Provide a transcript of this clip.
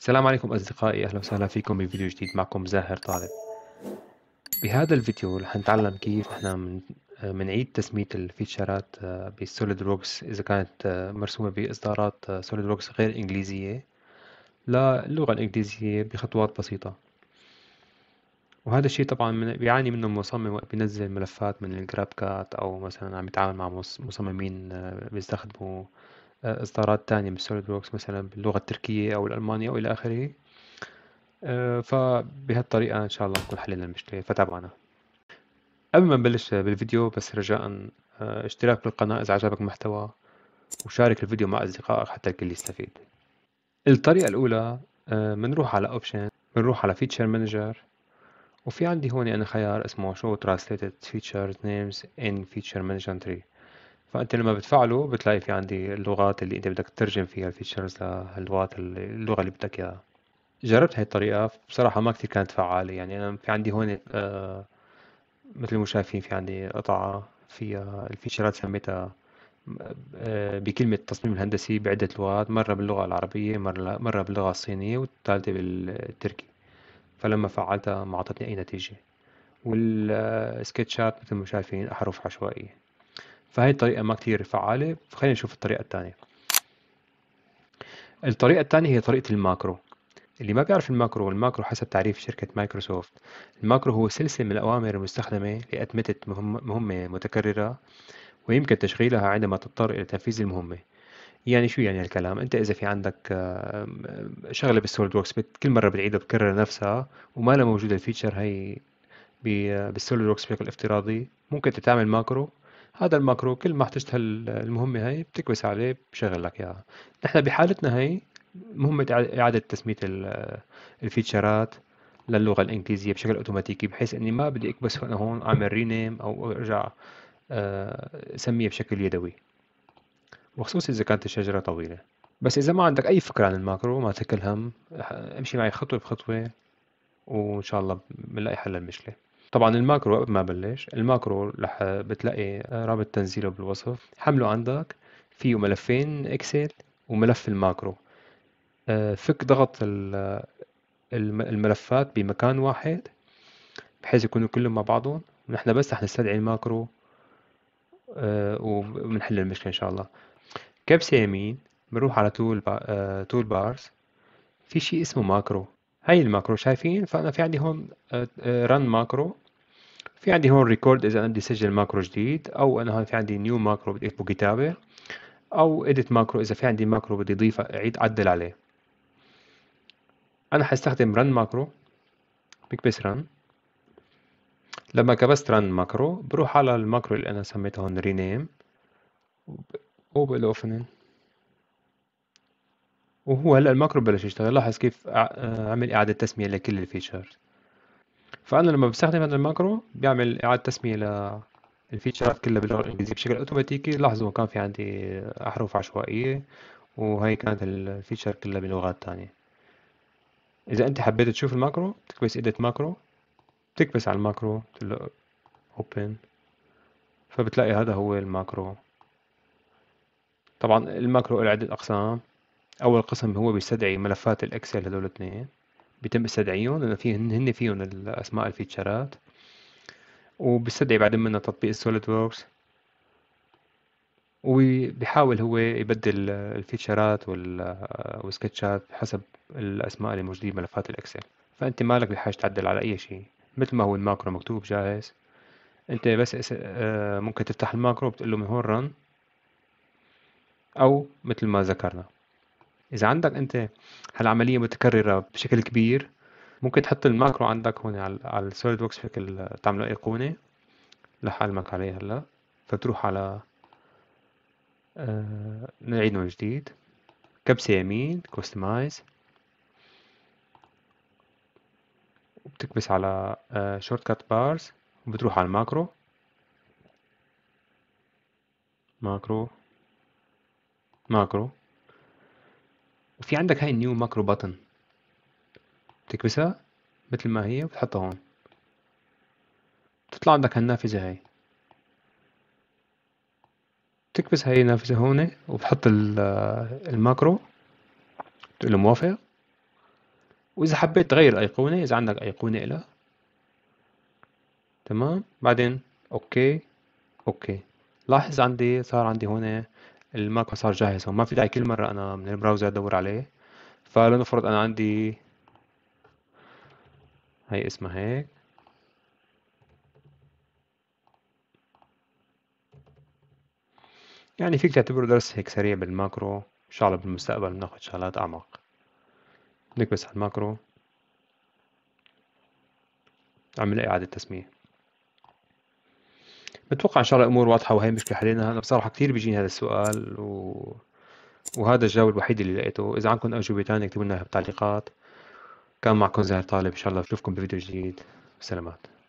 السلام عليكم أصدقائي أهلا وسهلا فيكم بفيديو جديد معكم زاهر طالب بهذا الفيديو رح نتعلم كيف احنا بنعيد من تسمية الفيتشرات آه، بسوليد ووركس إذا كانت آه، مرسومة بإصدارات آه، سوليد ووركس غير إنجليزية للغة الإنجليزية بخطوات بسيطة وهذا الشيء طبعا بيعاني منه المصمم وقت بينزل ملفات من الجراب كات أو مثلا عم يتعامل مع مصممين بيستخدموا آه، إصدارات تانية من سوليد ووركس مثلا باللغة التركية أو الألمانية أو إلى آخره آه، فبهالطريقة إن شاء الله نكون حللنا المشكلة فتابعنا قبل ما نبلش بالفيديو بس رجاء آه، اشتراك بالقناة إذا عجبك المحتوى وشارك الفيديو مع أصدقائك حتى الكل يستفيد الطريقة الأولى بنروح على أوبشن بنروح على فيتشر مانجر وفي عندي هون أنا يعني خيار اسمه شو ترانسليتد فيتشرز نيمز ان فيتشر مانجمنت تري فانت لما بتفعله بتلاقي في عندي اللغات اللي انت بدك تترجم فيها الفيتشرز للغات اللغه اللي بدك اياها جربت هاي الطريقه بصراحه ما كثير كانت فعاله يعني انا في عندي هون آه مثل ما شايفين في عندي قطعه فيها الفيتشرات سميتها آه، بكلمة التصميم الهندسي بعدة لغات مرة باللغة العربية مرة مرة باللغة الصينية والثالثة بالتركي فلما فعلتها ما أعطتني أي نتيجة والسكتشات آه، مثل ما شايفين أحرف عشوائية فهي الطريقة ما كتير فعالة فخلينا نشوف الطريقة الثانية الطريقة الثانية هي طريقة الماكرو اللي ما بيعرف الماكرو والماكرو حسب تعريف شركة مايكروسوفت الماكرو هو سلسلة من الأوامر المستخدمة لأتمتة مهمة متكررة ويمكن تشغيلها عندما تضطر إلى تنفيذ المهمة يعني شو يعني هالكلام انت اذا في عندك شغله بالسوليد ووركس كل مره بتعيدها بتكرر نفسها وما لها موجوده الفيتشر هي بالسوليد ووركس بشكل افتراضي ممكن تتعمل ماكرو هذا الماكرو كل ما احتجت المهمة هاي بتكبس عليه بشغل لك اياها نحن بحالتنا هاي مهمة إعادة تسمية الفيتشرات للغة الإنجليزية بشكل أوتوماتيكي بحيث إني ما بدي أكبس أنا هون أعمل رينيم أو أرجع آه، أسميها بشكل يدوي وخصوصي إذا كانت الشجرة طويلة بس إذا ما عندك أي فكرة عن الماكرو ما تكلهم هم امشي معي خطوة بخطوة وإن شاء الله بنلاقي حل للمشكلة طبعا الماكرو قبل ما بلش الماكرو رح بتلاقي رابط تنزيله بالوصف حمله عندك فيه ملفين اكسل وملف الماكرو آه، فك ضغط الملفات بمكان واحد بحيث يكونوا كلهم مع بعضهم ونحن بس رح نستدعي الماكرو آه، وبنحل المشكلة إن شاء الله كبسة يمين بنروح على تول تول بارز في شيء اسمه ماكرو هاي الماكرو شايفين فأنا في عندي هون رن آه، ماكرو في عندي هون ريكورد اذا بدي سجل ماكرو جديد او انا هون في عندي نيو ماكرو بدي اكتبه كتابه او اديت ماكرو اذا في عندي ماكرو بدي اضيفه اعيد عدل عليه انا حستخدم رن ماكرو بكبس رن لما كبست رن ماكرو بروح على الماكرو اللي انا سميته هون رينيم وبقول وهو هلا الماكرو بلش يشتغل لاحظ كيف آه، عمل اعاده تسميه لكل الفيتشرز فانا لما بستخدم هذا الماكرو بيعمل اعاده تسميه للفيتشرات كلها باللغه الانجليزيه بشكل اوتوماتيكي لاحظوا كان في عندي احرف عشوائيه وهي كانت الفيتشر كلها بلغات تانية اذا انت حبيت تشوف الماكرو بتكبس ايديت ماكرو بتكبس على الماكرو بتقول اوبن فبتلاقي هذا هو الماكرو طبعا الماكرو له عدة اقسام اول قسم هو بيستدعي ملفات الاكسل هذول الاثنين بيتم استدعيهم لأنه في هن فيهم الأسماء الفيتشرات وبيستدعي بعدين منها تطبيق السوليد ووركس وبيحاول هو يبدل الفيتشرات والسكتشات حسب الأسماء اللي موجودة بملفات الإكسل فأنت مالك بحاجة تعدل على أي شيء مثل ما هو الماكرو مكتوب جاهز أنت بس آه، ممكن تفتح الماكرو وبتقول له من هون رن أو مثل ما ذكرنا إذا عندك أنت هالعملية متكررة بشكل كبير ممكن تحط الماكرو عندك هون على على السوليد ووركس بشكل تعمل أيقونة لحالمك عليه هلا فتروح على آه، نعيد من جديد كبسة يمين كوستمايز وبتكبس على شورت كات بارز وبتروح على الماكرو ماكرو ماكرو وفي عندك هاي النيو ماكرو باتن بتكبسها مثل ما هي وبتحطها هون بتطلع عندك هالنافذة هاي بتكبس هاي النافذة هون وبتحط آه، الماكرو بتقول له موافق وإذا حبيت تغير الأيقونة إذا عندك أيقونة إلها تمام بعدين أوكي أوكي لاحظ عندي صار عندي هون الماك صار جاهز وما في داعي كل مرة أنا من البراوزر أدور عليه فلنفرض أنا عندي هي اسمها هيك يعني فيك تعتبره درس هيك سريع بالماكرو إن شاء الله بالمستقبل بناخد شغلات أعمق نكبس على الماكرو عمل إعادة تسمية بتوقع ان شاء الله الامور واضحه وهي مشكله حليناها انا بصراحه كثير بيجيني هذا السؤال و... وهذا الجواب الوحيد اللي لقيته اذا عندكم اجوبه ثانيه اكتبوا لنا بالتعليقات كان معكم زهر طالب ان شاء الله بشوفكم بفيديو جديد سلامات